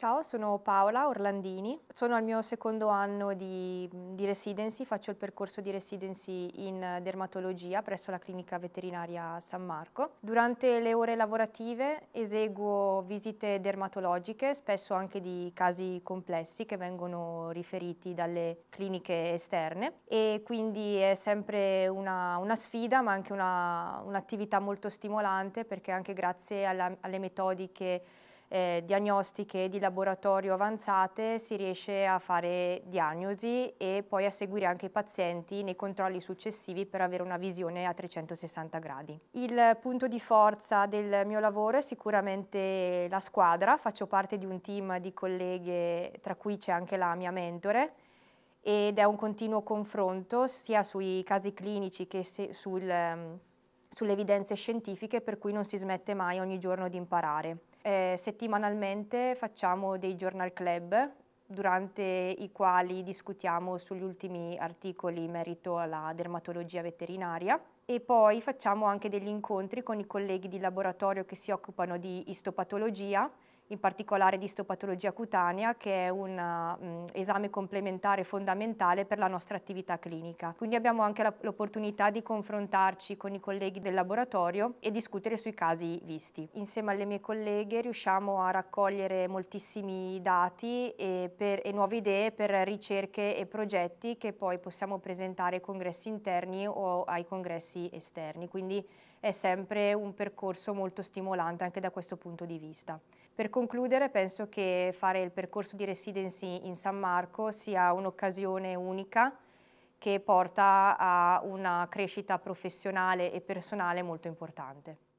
Ciao, sono Paola Orlandini, sono al mio secondo anno di, di, residency, faccio il percorso di residency in dermatologia presso la clinica veterinaria San Marco. Durante le ore lavorative eseguo visite dermatologiche, spesso anche di casi complessi che vengono riferiti dalle cliniche esterne e quindi è sempre una, una sfida ma anche un'attività un molto stimolante perché anche grazie alla, alle metodiche eh, diagnostiche di laboratorio avanzate si riesce a fare diagnosi e poi a seguire anche i pazienti nei controlli successivi per avere una visione a 360 gradi. Il punto di forza del mio lavoro è sicuramente la squadra, faccio parte di un team di colleghe tra cui c'è anche la mia mentore ed è un continuo confronto sia sui casi clinici che sul, ehm, sulle evidenze scientifiche per cui non si smette mai ogni giorno di imparare. Eh, settimanalmente facciamo dei journal club durante i quali discutiamo sugli ultimi articoli in merito alla dermatologia veterinaria e poi facciamo anche degli incontri con i colleghi di laboratorio che si occupano di istopatologia in particolare di istopatologia cutanea, che è un um, esame complementare fondamentale per la nostra attività clinica. Quindi abbiamo anche l'opportunità di confrontarci con i colleghi del laboratorio e discutere sui casi visti. Insieme alle mie colleghe riusciamo a raccogliere moltissimi dati e, per, e nuove idee per ricerche e progetti che poi possiamo presentare ai congressi interni o ai congressi esterni. Quindi è sempre un percorso molto stimolante anche da questo punto di vista. Per concludere penso che fare il percorso di residency in San Marco sia un'occasione unica che porta a una crescita professionale e personale molto importante.